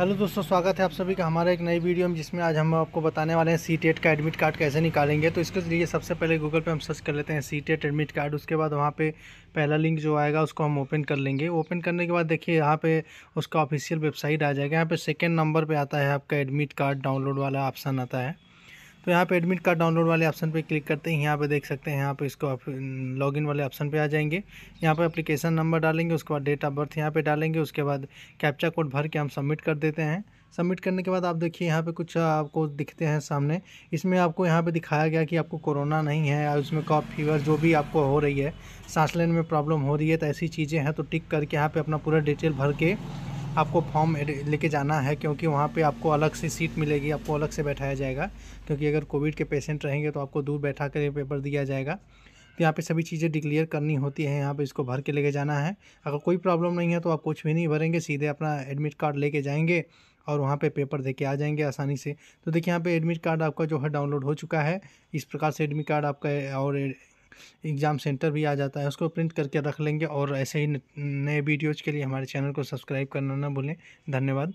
hello दोस्तों स्वागत है आप सभी का हमारा एक नई वीडियो में जिसमें आज हम आपको बताने वाले हैं सी टेट e का एडमिट कार्ड कैसे निकालेंगे तो इसके लिए सबसे पहले गूगल पे हम सर्च कर लेते हैं सी टेट एडमिट कार्ड उसके बाद वहाँ पे पहला लिंक जो आएगा उसको हम ओपन कर लेंगे ओपन करने के बाद देखिए यहाँ पे उसका ऑफिशियल वेबसाइट आ जाएगा यहाँ पर सेकेंड नंबर पर आता है आपका एडमिट कार्ड डाउनलोड वाला ऑप्शन आता है तो यहाँ पे एडमिट कार्ड डाउनलोड वाले ऑप्शन पे क्लिक करते हैं यहाँ पे देख सकते हैं यहाँ पे इसको आप लॉगिन वाले ऑप्शन पे आ जाएंगे यहाँ पे एप्लीकेशन नंबर डालेंगे उसके बाद डेट ऑफ बर्थ यहाँ पे डालेंगे उसके बाद कैप्चा कोड भर के हम सबमिट कर देते हैं सबमिट करने के बाद आप देखिए यहाँ पे कुछ आपको दिखते हैं सामने इसमें आपको यहाँ पे दिखाया गया कि आपको कोरोना नहीं है या उसमें कॉप फीवर जो भी आपको हो रही है सांस लेने में प्रॉब्लम हो रही है तो ऐसी चीज़ें हैं तो टिक करके यहाँ पे अपना पूरा डिटेल भर के आपको फॉर्म लेके जाना है क्योंकि वहाँ पे आपको अलग से सीट मिलेगी आपको अलग से बैठाया जाएगा क्योंकि अगर कोविड के पेशेंट रहेंगे तो आपको दूर बैठा कर पेपर दिया जाएगा तो यहाँ पे सभी चीज़ें डिक्लेयर करनी होती हैं यहाँ पे इसको भर के लेके जाना है अगर कोई प्रॉब्लम नहीं है तो आप कुछ भी नहीं भरेंगे सीधे अपना एडमिट कार्ड लेके जाएंगे और वहाँ पे पेपर दे के आ जाएंगे आसानी से तो देखिए यहाँ पे एडमिट कार्ड आपका जो है डाउनलोड हो चुका है इस प्रकार से एडमिट कार्ड आपका और एग्ज़ाम सेंटर भी आ जाता है उसको प्रिंट करके रख लेंगे और ऐसे ही नए वीडियोज़ के लिए हमारे चैनल को सब्सक्राइब करना ना भूलें धन्यवाद